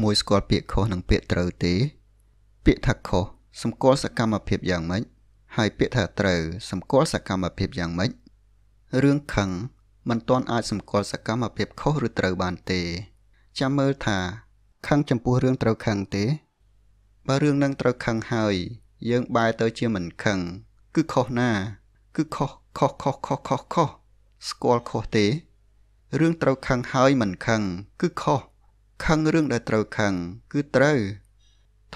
ក្មួយស្គាល់ពាក្យខុសនិងពាក្យត្រូវទេ ពាក្យថាខុសសម្គាល់សកម្មភាពយ៉ាងម៉េចហើយពាក្យថាត្រូវសម្គាល់សកម្មភាពយ៉ាងម៉េចរឿងខឹងមិនទាន់អាចសម្គាល់សកម្មភាពខុសឬត្រូវបានទេ ចាំមើលថាខឹងចំពោះរឿងត្រូវខឹងទេបើរឿងនឹងត្រូវខឹងហើយយើងបែរទៅជាមិនខឹងគឺខុសណា គឺខុសខុសខុសខុសខុសខុសស្គាល់ខុសទេរឿងត្រូវខឹងហើយមិនខឹងគឺខុសខឹងរឿងដែលត្រូវខឹងគឺត្រូវ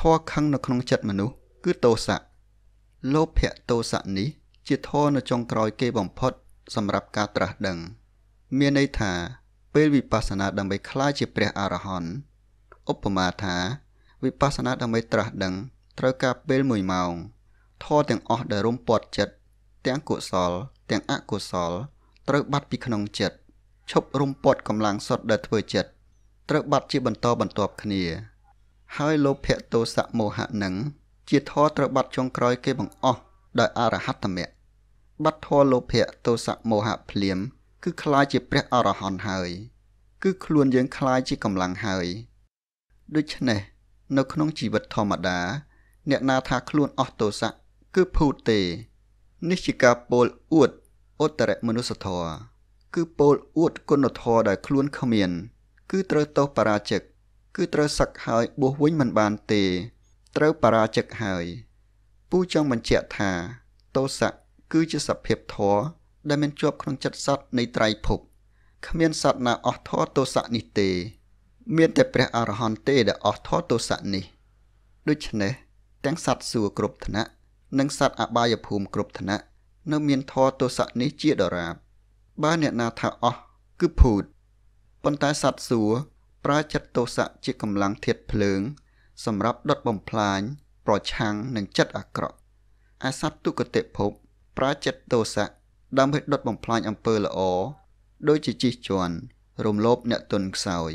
ធေါ်ខឹងនៅក្នុងចិត្តមនុស្សគឺទោសៈលោភៈទោសៈនេះជាធေါ်នៅចុងក្រោយគេបំផុតសម្រាប់ការត្រាស់ដឹង មានន័យថាពេលវិបស្សនាដើម្បីក្លាយជាព្រះអរហន្តឧបមាថាវិបស្សនាដើម្បីត្រាស់ដឹងត្រូវការពេល1ម៉ោងធေါ်ទាំងអស់ដែលរំពាត់ចិត្តទាំងកុសលទាំងអកុសលត្រូវបាត់ពីក្នុងចិត្តឈប់រំពាត់កម្លាំងសុទ្ធដែលធ្វើចិត្តត្រូវបាត់ជាបន្តបន្ទាប់គ្នា ហើយលោភៈទោសៈមោហៈនឹងជាធរត្រូវបាត់ចុងក្រោយគេបង្អស់ដោយអរហត្តមគ្គបាត់ធរលោភៈទោសៈមោហៈភ្លាមគឺคล้ายជាព្រះអរហន្តហើយ គឺខ្លួនយើងคล้ายជាកម្លាំងហើយដូច្នេះ នៅក្នុងជីវិតធម្មតា អ្នកណាថាខ្លួនអស់ទោសៈគឺភូតទេនេះជាការពោលអួតអុត្តរមនុស្សធម៌គឺពោលអួតគុណធម៌ដែលខ្លួនគ្មានគឺត្រូវទោសបរាជិកគឺត្រូវសឹកហើយបួសវិញមិនបានទេត្រូវបរាជិកហើយពូចង់បញ្ជាក់ថាទោសៈគឺជាសភាពធរដែលមានជាប់ក្នុងចិត្តសត្វនៃត្រៃភពគ្មានសត្វណាអស់ធរទោសៈនេះទេ មានតែព្រះអរហន្តទេដែលអស់ធរទោសៈនេះដូច្នេះទាំងសត្វសួរគ្រប់ថ្នាក់និងសត្វអបាយភូមិគ្រប់ថ្នាក់នៅមានធរទោសៈនេះជាដរាបបើអ្នកណាថាអស់គឺភូតប៉ុន្តែសត្វសួរប្រើចិត្តទោសៈជាកម្លាំងធាតុភ្លើង សម្រាប់ដុតបំផ្លាញ ប្រឆាំងនឹងចិត្តអាក្រក់អាសត្វទុគតិភព ប្រើចិត្តទោសៈដើម្បីដុតបំផ្លាញអំពើល្អដោយជាជិះជាន់រំលោភអ្នកទុនខ្សោយ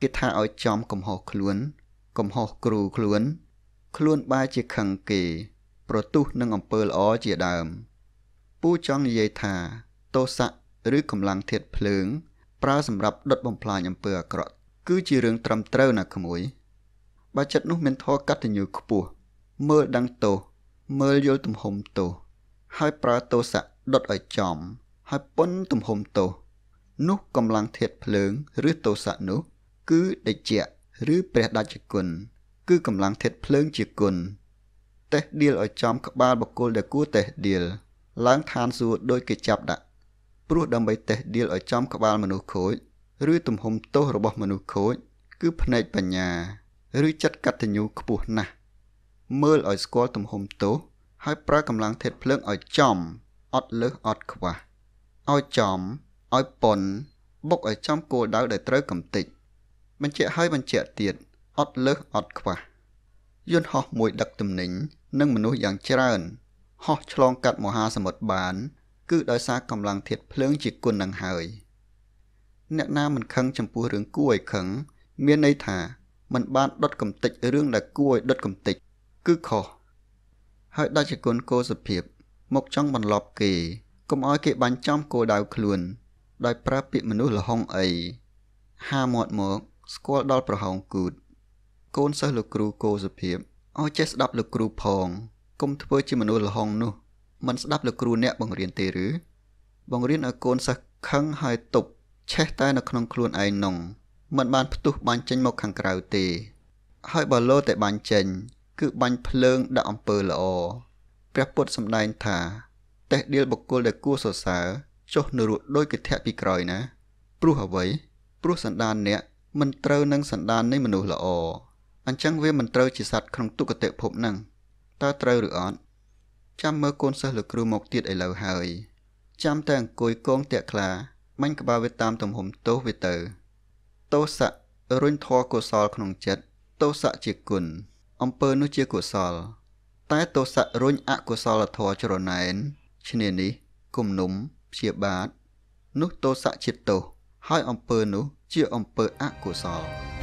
គេថាឲ្យចំកំហុសខ្លួន កំហុសគ្រូខ្លួន ខ្លួនបែរជាខឹងគេ ប្រទុះនឹងអំពើល្អជាដើមពូចង់និយាយថាទោសៈឬកម្លាំងធាតភ្លើងប្រើសម្រាប់ដុតបំផ្លាញអំពើអាក្រក់គឺជារឿងត្រឹមត្រូវណាក្មួយបើចិត្តនោះមានធម៌កតញ្ញូខ្ពស់មើលដឹងទោសមើលយល់ទំហំទោសហើយប្រើទោសៈដុតឲ្យចំ ហើយពន់ទំហំទោសនោះកម្លាំងធាតភ្លើងឬទោសៈនោះ គឺដេជៈឬព្រះដាច់គុណគឺកម្លាំងធាតភ្លើងជាគុណតេះដៀលឲ្យចំក្បាលបកគលដែលគួរតេះដៀលឡើងឋានសួគ៌ដោយគេចាប់ដាក់ព្រោះដើម្បីតេះដៀលឲ្យចំក្បាលមនុស្សខូចឬទំហំទោសរបស់មនុស្សខូចគឺផ្នែកបញ្ញា ឬចិត្តកតញ្ញូខ្ពស់ណាស់មើលឲ្យស្គាល់ទំហំទោសហើយប្រើកម្លាំងធាតុភ្លើងឲ្យចំអត់លើសអត់ខ្វះឲ្យចំឲ្យប៉ុនបុកឲ្យចំគោលដៅដែលត្រូវកំទេចបញ្ជាក់ឲ្យបញ្ជាក់ទៀតអត់លើសអត់ខ្វះយន្តហោះមួយដឹកទំនិញនិងមនុស្សយ៉ាងច្រើនហោះឆ្លងកាត់មហាសមុទ្របានគឺដោយសារកម្លាំងធាតុភ្លើងជាគុណនឹងហើយអ្នកណាមិនខឹងចំពោះរឿងគួរឲ្យខឹងមានន័យថាมันបានដុតកំតិចរឿងដែលគួរឲ្យដុតកំតិចគឺខុសហើយដាច់គុណគោសភាពមកចង់បន្លប់ គេកុំឲ្យគេបាញ់ចំគោដៅខ្លួន ដោយ ប្រើពាក្យមនុស្សលហុងអីហាមាត់មកស្គាល់ដល់ប្រហោងគូតកូនសិស្សលោកគ្រូគោសភាពឲ្យចេះស្ដាប់លោកគ្រូផងកុំធ្វើជាមនុស្សលហុងនោះមិនស្ដាប់លោកគ្រូអ្នកបង្រៀនទេឬបង្រៀនឲ្យកូនសិស្សខឹងហើយទប់ឆេះតែនៅក្នុងខ្លួនឯងនោះមិនបានផ្ទុះបាញ់ចេញមកខាងក្រៅទេហើយបើលោតែបាញ់ចេញគឺបាញ់ភ្លើងដាក់អំពើល្អព្រះពុទ្ធសម្ដែងថាតេះដៀលបុគ្គលដែលគួសរសើរចុះនរកដោយគិធៈពីក្រោយណាព្រោះអ្វីព្រោះសន្តានអ្នកមិនត្រូវនឹងសន្តាននៃមនុស្សល្អអញ្ចឹងវាមិនត្រូវជាសัตว์ក្នុងទុគតិភពនឹងតើត្រូវឬអត់ចាំមើលកូនសិស្សលោកគ្រូមកទៀតឥឡូវហើយចាំតែអង្គុយគងតាក់ខ្លាបាញ់ក្បាលវាតាមទំហំទោសវាទៅទោសៈរុញធរកុសល ក្នុងចិត្តទោសៈជាគុណអំពើនោះជាកុសល តែទោសៈរុញអកុសលធរច្រណែនឈ្នានេះគុំនុំព្យាបាទនោះទោសៈជាទោសហើយអំពើនោះជាអំពើអកុសល